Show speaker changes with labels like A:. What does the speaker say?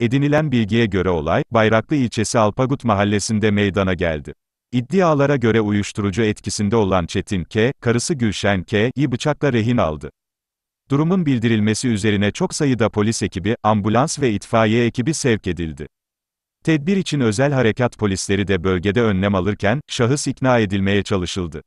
A: Edinilen bilgiye göre olay, Bayraklı ilçesi Alpagut mahallesinde meydana geldi. İddialara göre uyuşturucu etkisinde olan Çetin K., karısı Gülşen K. K.'yi bıçakla rehin aldı. Durumun bildirilmesi üzerine çok sayıda polis ekibi, ambulans ve itfaiye ekibi sevk edildi. Tedbir için özel harekat polisleri de bölgede önlem alırken, şahıs ikna edilmeye çalışıldı.